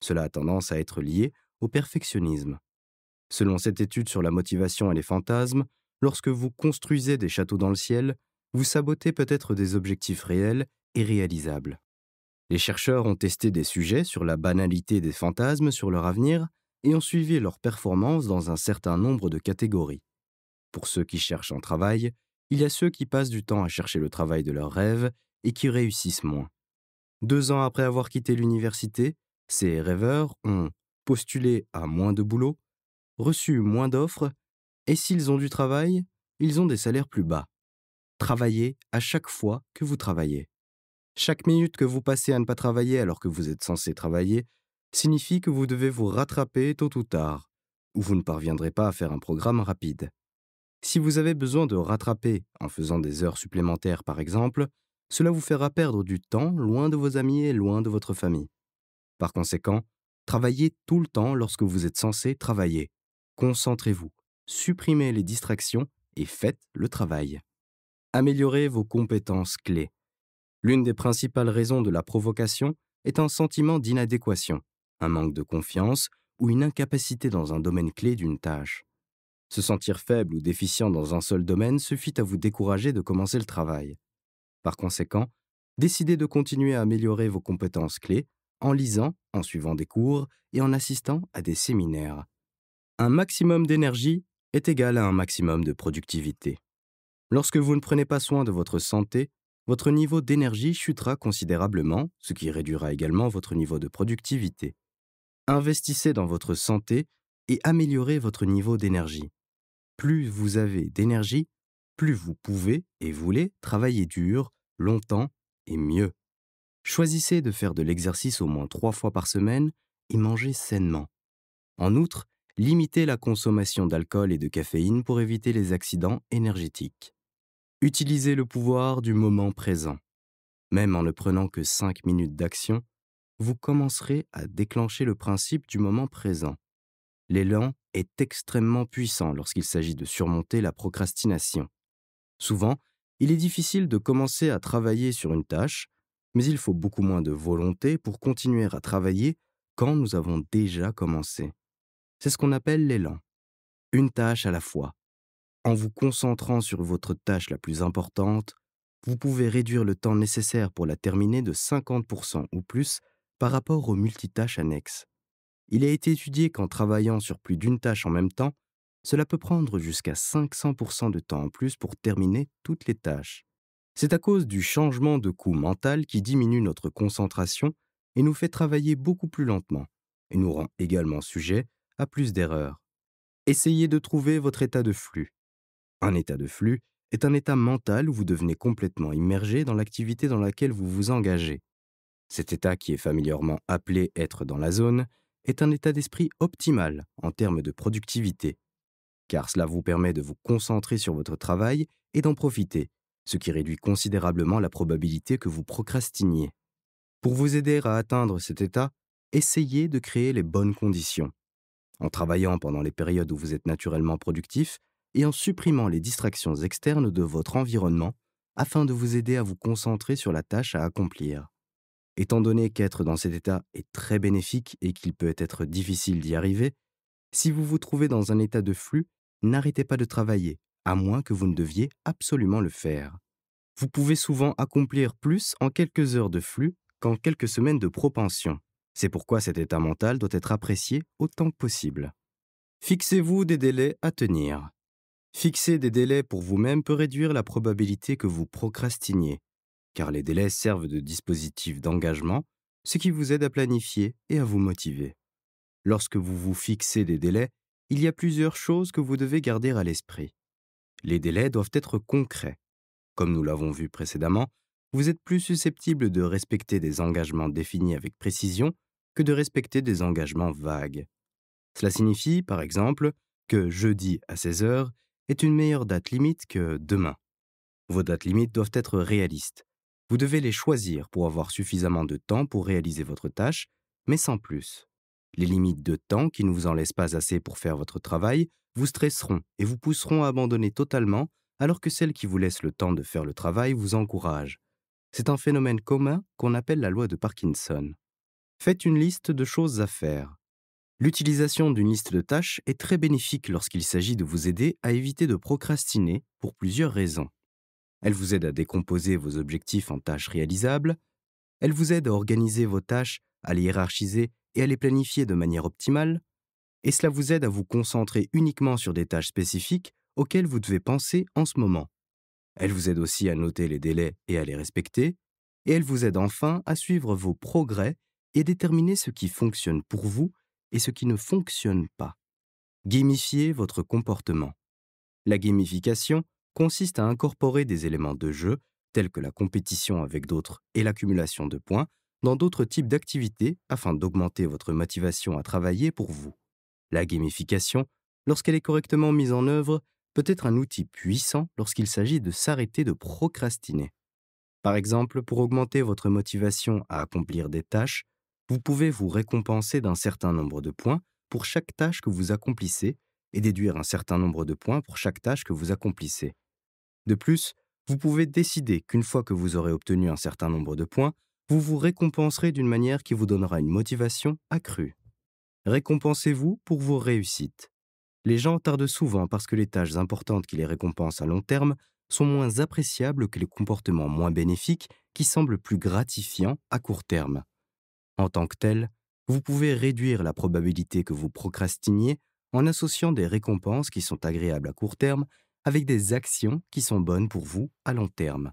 Cela a tendance à être lié au perfectionnisme. Selon cette étude sur la motivation et les fantasmes, lorsque vous construisez des châteaux dans le ciel, vous sabotez peut-être des objectifs réels et réalisables. Les chercheurs ont testé des sujets sur la banalité des fantasmes sur leur avenir et ont suivi leur performance dans un certain nombre de catégories. Pour ceux qui cherchent un travail, il y a ceux qui passent du temps à chercher le travail de leurs rêves et qui réussissent moins. Deux ans après avoir quitté l'université, ces rêveurs ont postulé à moins de boulot, reçu moins d'offres, et s'ils ont du travail, ils ont des salaires plus bas. Travaillez à chaque fois que vous travaillez. Chaque minute que vous passez à ne pas travailler alors que vous êtes censé travailler signifie que vous devez vous rattraper tôt ou tard, ou vous ne parviendrez pas à faire un programme rapide. Si vous avez besoin de rattraper en faisant des heures supplémentaires par exemple, cela vous fera perdre du temps loin de vos amis et loin de votre famille. Par conséquent, travaillez tout le temps lorsque vous êtes censé travailler. Concentrez-vous, supprimez les distractions et faites le travail. Améliorez vos compétences clés. L'une des principales raisons de la provocation est un sentiment d'inadéquation, un manque de confiance ou une incapacité dans un domaine clé d'une tâche. Se sentir faible ou déficient dans un seul domaine suffit à vous décourager de commencer le travail. Par conséquent, décidez de continuer à améliorer vos compétences clés en lisant, en suivant des cours et en assistant à des séminaires. Un maximum d'énergie est égal à un maximum de productivité. Lorsque vous ne prenez pas soin de votre santé, votre niveau d'énergie chutera considérablement, ce qui réduira également votre niveau de productivité. Investissez dans votre santé et améliorez votre niveau d'énergie. Plus vous avez d'énergie, plus vous pouvez et voulez travailler dur, longtemps et mieux. Choisissez de faire de l'exercice au moins trois fois par semaine et mangez sainement. En outre, limitez la consommation d'alcool et de caféine pour éviter les accidents énergétiques. Utilisez le pouvoir du moment présent. Même en ne prenant que cinq minutes d'action, vous commencerez à déclencher le principe du moment présent. L'élan est extrêmement puissant lorsqu'il s'agit de surmonter la procrastination. Souvent, il est difficile de commencer à travailler sur une tâche mais il faut beaucoup moins de volonté pour continuer à travailler quand nous avons déjà commencé. C'est ce qu'on appelle l'élan. Une tâche à la fois. En vous concentrant sur votre tâche la plus importante, vous pouvez réduire le temps nécessaire pour la terminer de 50% ou plus par rapport aux multitâches annexes. Il a été étudié qu'en travaillant sur plus d'une tâche en même temps, cela peut prendre jusqu'à 500% de temps en plus pour terminer toutes les tâches. C'est à cause du changement de coût mental qui diminue notre concentration et nous fait travailler beaucoup plus lentement, et nous rend également sujet à plus d'erreurs. Essayez de trouver votre état de flux. Un état de flux est un état mental où vous devenez complètement immergé dans l'activité dans laquelle vous vous engagez. Cet état qui est familièrement appelé être dans la zone est un état d'esprit optimal en termes de productivité, car cela vous permet de vous concentrer sur votre travail et d'en profiter, ce qui réduit considérablement la probabilité que vous procrastiniez. Pour vous aider à atteindre cet état, essayez de créer les bonnes conditions. En travaillant pendant les périodes où vous êtes naturellement productif et en supprimant les distractions externes de votre environnement afin de vous aider à vous concentrer sur la tâche à accomplir. Étant donné qu'être dans cet état est très bénéfique et qu'il peut être difficile d'y arriver, si vous vous trouvez dans un état de flux, n'arrêtez pas de travailler, à moins que vous ne deviez absolument le faire. Vous pouvez souvent accomplir plus en quelques heures de flux qu'en quelques semaines de propension. C'est pourquoi cet état mental doit être apprécié autant que possible. Fixez-vous des délais à tenir. Fixer des délais pour vous-même peut réduire la probabilité que vous procrastiniez, car les délais servent de dispositif d'engagement, ce qui vous aide à planifier et à vous motiver. Lorsque vous vous fixez des délais, il y a plusieurs choses que vous devez garder à l'esprit les délais doivent être concrets. Comme nous l'avons vu précédemment, vous êtes plus susceptible de respecter des engagements définis avec précision que de respecter des engagements vagues. Cela signifie, par exemple, que jeudi à 16h est une meilleure date limite que demain. Vos dates limites doivent être réalistes. Vous devez les choisir pour avoir suffisamment de temps pour réaliser votre tâche, mais sans plus. Les limites de temps qui ne vous en laissent pas assez pour faire votre travail vous stresseront et vous pousseront à abandonner totalement alors que celles qui vous laissent le temps de faire le travail vous encouragent. C'est un phénomène commun qu'on appelle la loi de Parkinson. Faites une liste de choses à faire. L'utilisation d'une liste de tâches est très bénéfique lorsqu'il s'agit de vous aider à éviter de procrastiner pour plusieurs raisons. Elle vous aide à décomposer vos objectifs en tâches réalisables, elle vous aide à organiser vos tâches, à les hiérarchiser et à les planifier de manière optimale, et cela vous aide à vous concentrer uniquement sur des tâches spécifiques auxquelles vous devez penser en ce moment. Elle vous aide aussi à noter les délais et à les respecter, et elle vous aide enfin à suivre vos progrès et déterminer ce qui fonctionne pour vous et ce qui ne fonctionne pas. Gamifier votre comportement. La gamification consiste à incorporer des éléments de jeu tels que la compétition avec d'autres et l'accumulation de points dans d'autres types d'activités afin d'augmenter votre motivation à travailler pour vous. La gamification, lorsqu'elle est correctement mise en œuvre, peut être un outil puissant lorsqu'il s'agit de s'arrêter de procrastiner. Par exemple, pour augmenter votre motivation à accomplir des tâches, vous pouvez vous récompenser d'un certain nombre de points pour chaque tâche que vous accomplissez et déduire un certain nombre de points pour chaque tâche que vous accomplissez. De plus, vous pouvez décider qu'une fois que vous aurez obtenu un certain nombre de points, vous vous récompenserez d'une manière qui vous donnera une motivation accrue. Récompensez-vous pour vos réussites. Les gens tardent souvent parce que les tâches importantes qui les récompensent à long terme sont moins appréciables que les comportements moins bénéfiques qui semblent plus gratifiants à court terme. En tant que tel, vous pouvez réduire la probabilité que vous procrastiniez en associant des récompenses qui sont agréables à court terme avec des actions qui sont bonnes pour vous à long terme.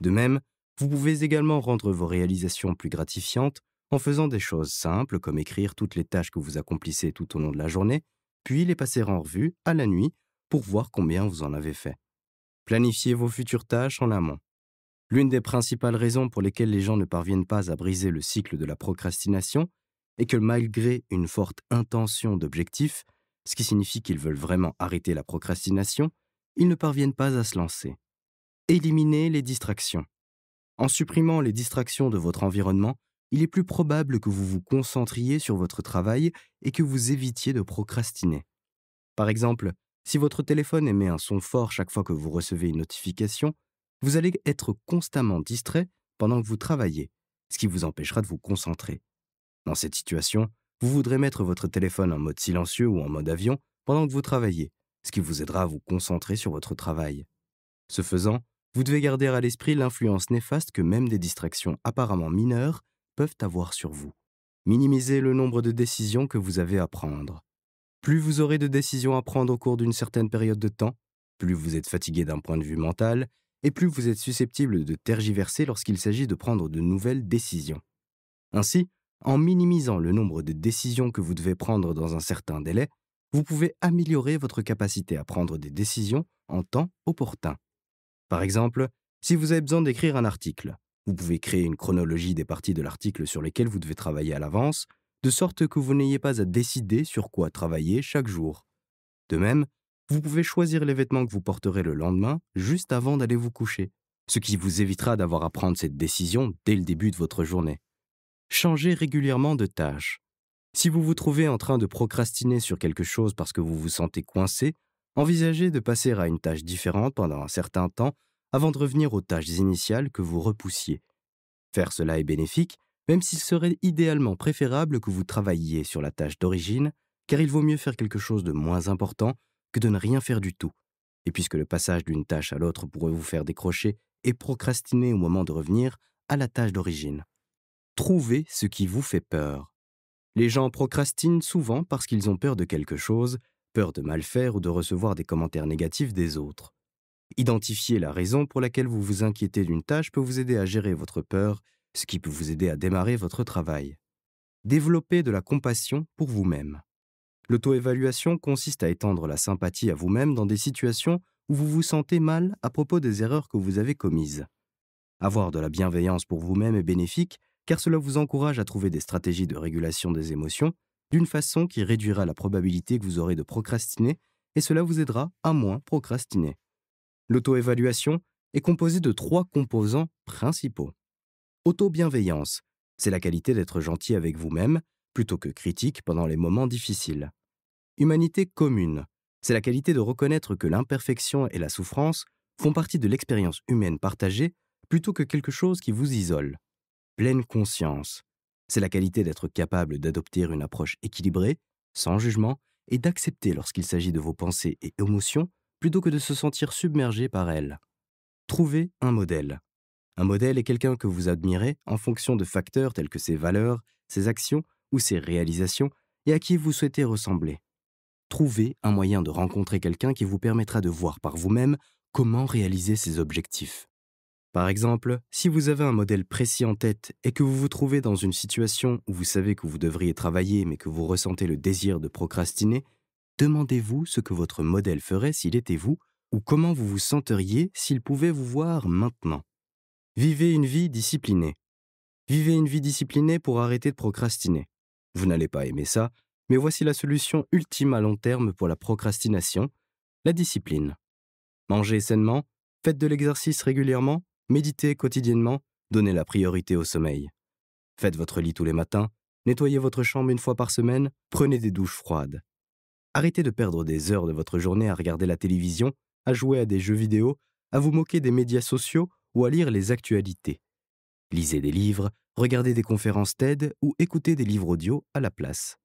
De même, vous pouvez également rendre vos réalisations plus gratifiantes en faisant des choses simples comme écrire toutes les tâches que vous accomplissez tout au long de la journée, puis les passer en revue à la nuit pour voir combien vous en avez fait. Planifiez vos futures tâches en amont. L'une des principales raisons pour lesquelles les gens ne parviennent pas à briser le cycle de la procrastination est que malgré une forte intention d'objectif, ce qui signifie qu'ils veulent vraiment arrêter la procrastination, ils ne parviennent pas à se lancer. Éliminez les distractions. En supprimant les distractions de votre environnement, il est plus probable que vous vous concentriez sur votre travail et que vous évitiez de procrastiner. Par exemple, si votre téléphone émet un son fort chaque fois que vous recevez une notification, vous allez être constamment distrait pendant que vous travaillez, ce qui vous empêchera de vous concentrer. Dans cette situation, vous voudrez mettre votre téléphone en mode silencieux ou en mode avion pendant que vous travaillez, ce qui vous aidera à vous concentrer sur votre travail. Ce faisant, vous devez garder à l'esprit l'influence néfaste que même des distractions apparemment mineures peuvent avoir sur vous. Minimisez le nombre de décisions que vous avez à prendre. Plus vous aurez de décisions à prendre au cours d'une certaine période de temps, plus vous êtes fatigué d'un point de vue mental, et plus vous êtes susceptible de tergiverser lorsqu'il s'agit de prendre de nouvelles décisions. Ainsi, en minimisant le nombre de décisions que vous devez prendre dans un certain délai, vous pouvez améliorer votre capacité à prendre des décisions en temps opportun. Par exemple, si vous avez besoin d'écrire un article, vous pouvez créer une chronologie des parties de l'article sur lesquelles vous devez travailler à l'avance, de sorte que vous n'ayez pas à décider sur quoi travailler chaque jour. De même, vous pouvez choisir les vêtements que vous porterez le lendemain, juste avant d'aller vous coucher, ce qui vous évitera d'avoir à prendre cette décision dès le début de votre journée. Changez régulièrement de tâche. Si vous vous trouvez en train de procrastiner sur quelque chose parce que vous vous sentez coincé envisagez de passer à une tâche différente pendant un certain temps avant de revenir aux tâches initiales que vous repoussiez. Faire cela est bénéfique, même s'il serait idéalement préférable que vous travailliez sur la tâche d'origine, car il vaut mieux faire quelque chose de moins important que de ne rien faire du tout. Et puisque le passage d'une tâche à l'autre pourrait vous faire décrocher et procrastiner au moment de revenir à la tâche d'origine. Trouvez ce qui vous fait peur. Les gens procrastinent souvent parce qu'ils ont peur de quelque chose peur de mal faire ou de recevoir des commentaires négatifs des autres. Identifier la raison pour laquelle vous vous inquiétez d'une tâche peut vous aider à gérer votre peur, ce qui peut vous aider à démarrer votre travail. Développer de la compassion pour vous-même. L'auto-évaluation consiste à étendre la sympathie à vous-même dans des situations où vous vous sentez mal à propos des erreurs que vous avez commises. Avoir de la bienveillance pour vous-même est bénéfique car cela vous encourage à trouver des stratégies de régulation des émotions d'une façon qui réduira la probabilité que vous aurez de procrastiner et cela vous aidera à moins procrastiner. L'auto-évaluation est composée de trois composants principaux. Auto-bienveillance, c'est la qualité d'être gentil avec vous-même plutôt que critique pendant les moments difficiles. Humanité commune, c'est la qualité de reconnaître que l'imperfection et la souffrance font partie de l'expérience humaine partagée plutôt que quelque chose qui vous isole. Pleine conscience, c'est la qualité d'être capable d'adopter une approche équilibrée, sans jugement, et d'accepter lorsqu'il s'agit de vos pensées et émotions plutôt que de se sentir submergé par elles. Trouvez un modèle. Un modèle est quelqu'un que vous admirez en fonction de facteurs tels que ses valeurs, ses actions ou ses réalisations et à qui vous souhaitez ressembler. Trouvez un moyen de rencontrer quelqu'un qui vous permettra de voir par vous-même comment réaliser ses objectifs. Par exemple, si vous avez un modèle précis en tête et que vous vous trouvez dans une situation où vous savez que vous devriez travailler mais que vous ressentez le désir de procrastiner, demandez-vous ce que votre modèle ferait s'il était vous ou comment vous vous sentiriez s'il pouvait vous voir maintenant. Vivez une vie disciplinée. Vivez une vie disciplinée pour arrêter de procrastiner. Vous n'allez pas aimer ça, mais voici la solution ultime à long terme pour la procrastination, la discipline. Mangez sainement, faites de l'exercice régulièrement, méditez quotidiennement, donnez la priorité au sommeil. Faites votre lit tous les matins, nettoyez votre chambre une fois par semaine, prenez des douches froides. Arrêtez de perdre des heures de votre journée à regarder la télévision, à jouer à des jeux vidéo, à vous moquer des médias sociaux ou à lire les actualités. Lisez des livres, regardez des conférences TED ou écoutez des livres audio à la place.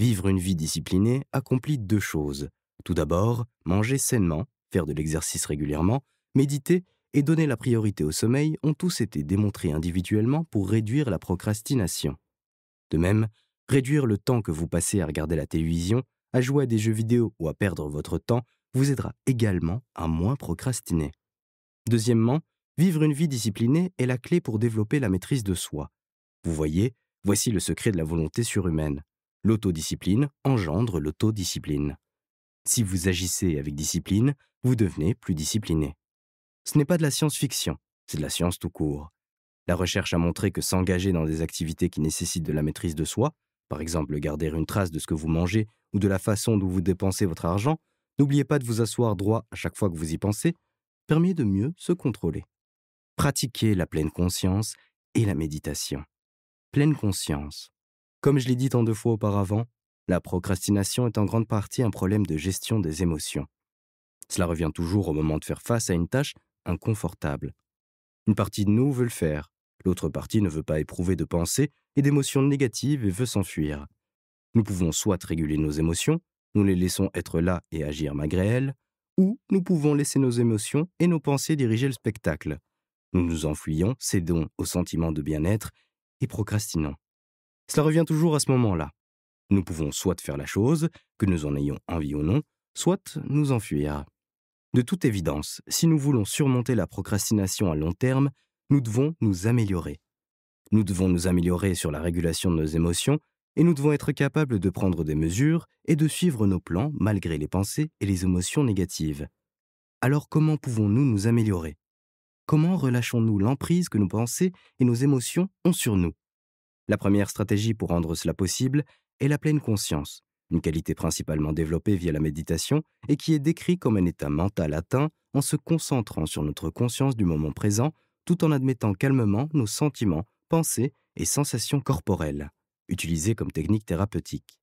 Vivre une vie disciplinée accomplit deux choses. Tout d'abord, manger sainement, faire de l'exercice régulièrement, méditer et donner la priorité au sommeil ont tous été démontrés individuellement pour réduire la procrastination. De même, réduire le temps que vous passez à regarder la télévision, à jouer à des jeux vidéo ou à perdre votre temps vous aidera également à moins procrastiner. Deuxièmement, vivre une vie disciplinée est la clé pour développer la maîtrise de soi. Vous voyez, voici le secret de la volonté surhumaine. L'autodiscipline engendre l'autodiscipline. Si vous agissez avec discipline, vous devenez plus discipliné. Ce n'est pas de la science-fiction, c'est de la science tout court. La recherche a montré que s'engager dans des activités qui nécessitent de la maîtrise de soi, par exemple garder une trace de ce que vous mangez ou de la façon dont vous dépensez votre argent, n'oubliez pas de vous asseoir droit à chaque fois que vous y pensez, permet de mieux se contrôler. Pratiquez la pleine conscience et la méditation. Pleine conscience. Comme je l'ai dit tant de fois auparavant, la procrastination est en grande partie un problème de gestion des émotions. Cela revient toujours au moment de faire face à une tâche inconfortable. Une partie de nous veut le faire, l'autre partie ne veut pas éprouver de pensées et d'émotions négatives et veut s'enfuir. Nous pouvons soit réguler nos émotions, nous les laissons être là et agir malgré elles, ou nous pouvons laisser nos émotions et nos pensées diriger le spectacle. Nous nous enfuyons, cédons au sentiment de bien-être et procrastinons. Cela revient toujours à ce moment-là. Nous pouvons soit faire la chose, que nous en ayons envie ou non, soit nous enfuir. De toute évidence, si nous voulons surmonter la procrastination à long terme, nous devons nous améliorer. Nous devons nous améliorer sur la régulation de nos émotions et nous devons être capables de prendre des mesures et de suivre nos plans malgré les pensées et les émotions négatives. Alors comment pouvons-nous nous améliorer Comment relâchons-nous l'emprise que nos pensées et nos émotions ont sur nous La première stratégie pour rendre cela possible est la pleine conscience, une qualité principalement développée via la méditation et qui est décrite comme un état mental atteint en se concentrant sur notre conscience du moment présent tout en admettant calmement nos sentiments, pensées et sensations corporelles, utilisées comme technique thérapeutique.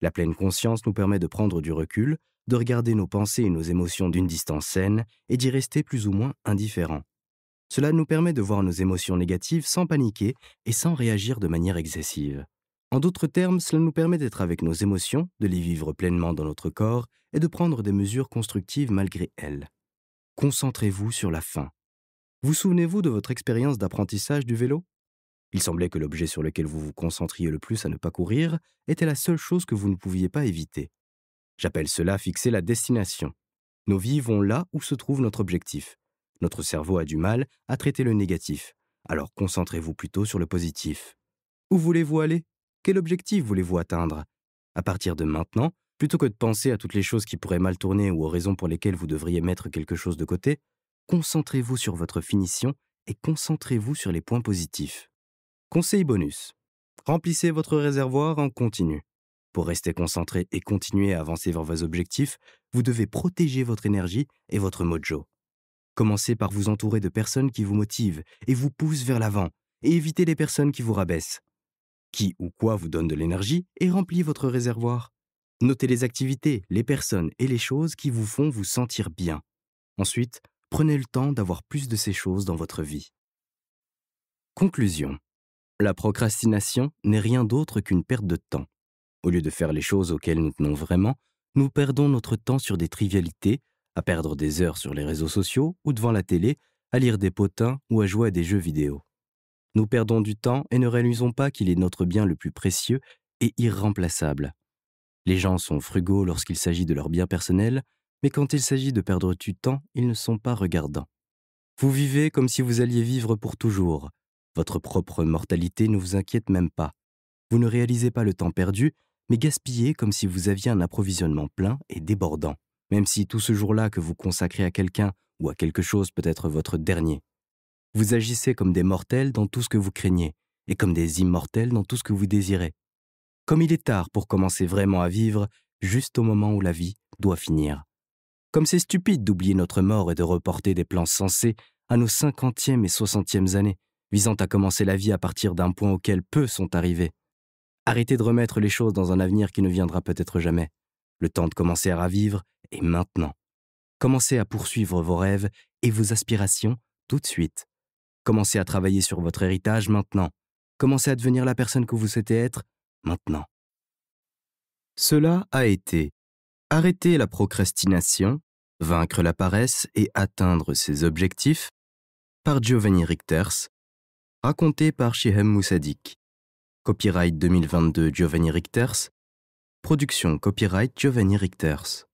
La pleine conscience nous permet de prendre du recul, de regarder nos pensées et nos émotions d'une distance saine et d'y rester plus ou moins indifférent. Cela nous permet de voir nos émotions négatives sans paniquer et sans réagir de manière excessive. En d'autres termes, cela nous permet d'être avec nos émotions, de les vivre pleinement dans notre corps et de prendre des mesures constructives malgré elles. Concentrez-vous sur la fin. Vous souvenez-vous de votre expérience d'apprentissage du vélo Il semblait que l'objet sur lequel vous vous concentriez le plus à ne pas courir était la seule chose que vous ne pouviez pas éviter. J'appelle cela fixer la destination. Nos vies vont là où se trouve notre objectif. Notre cerveau a du mal à traiter le négatif, alors concentrez-vous plutôt sur le positif. Où voulez-vous aller quel objectif voulez-vous atteindre À partir de maintenant, plutôt que de penser à toutes les choses qui pourraient mal tourner ou aux raisons pour lesquelles vous devriez mettre quelque chose de côté, concentrez-vous sur votre finition et concentrez-vous sur les points positifs. Conseil bonus. Remplissez votre réservoir en continu. Pour rester concentré et continuer à avancer vers vos objectifs, vous devez protéger votre énergie et votre mojo. Commencez par vous entourer de personnes qui vous motivent et vous poussent vers l'avant, et évitez les personnes qui vous rabaissent qui ou quoi vous donne de l'énergie et remplit votre réservoir. Notez les activités, les personnes et les choses qui vous font vous sentir bien. Ensuite, prenez le temps d'avoir plus de ces choses dans votre vie. Conclusion. La procrastination n'est rien d'autre qu'une perte de temps. Au lieu de faire les choses auxquelles nous tenons vraiment, nous perdons notre temps sur des trivialités, à perdre des heures sur les réseaux sociaux ou devant la télé, à lire des potins ou à jouer à des jeux vidéo. Nous perdons du temps et ne réalisons pas qu'il est notre bien le plus précieux et irremplaçable. Les gens sont frugaux lorsqu'il s'agit de leurs biens personnels, mais quand il s'agit de perdre du temps, ils ne sont pas regardants. Vous vivez comme si vous alliez vivre pour toujours. Votre propre mortalité ne vous inquiète même pas. Vous ne réalisez pas le temps perdu, mais gaspillez comme si vous aviez un approvisionnement plein et débordant, même si tout ce jour-là que vous consacrez à quelqu'un ou à quelque chose peut être votre dernier. Vous agissez comme des mortels dans tout ce que vous craignez, et comme des immortels dans tout ce que vous désirez. Comme il est tard pour commencer vraiment à vivre, juste au moment où la vie doit finir. Comme c'est stupide d'oublier notre mort et de reporter des plans sensés à nos cinquantièmes et soixantièmes années, visant à commencer la vie à partir d'un point auquel peu sont arrivés. Arrêtez de remettre les choses dans un avenir qui ne viendra peut-être jamais. Le temps de commencer à vivre est maintenant. Commencez à poursuivre vos rêves et vos aspirations tout de suite. Commencez à travailler sur votre héritage maintenant. Commencez à devenir la personne que vous souhaitez être maintenant. Cela a été arrêter la procrastination, vaincre la paresse et atteindre ses objectifs par Giovanni Richters, raconté par Shehem Moussadik. Copyright 2022 Giovanni Richters. Production copyright Giovanni Richters.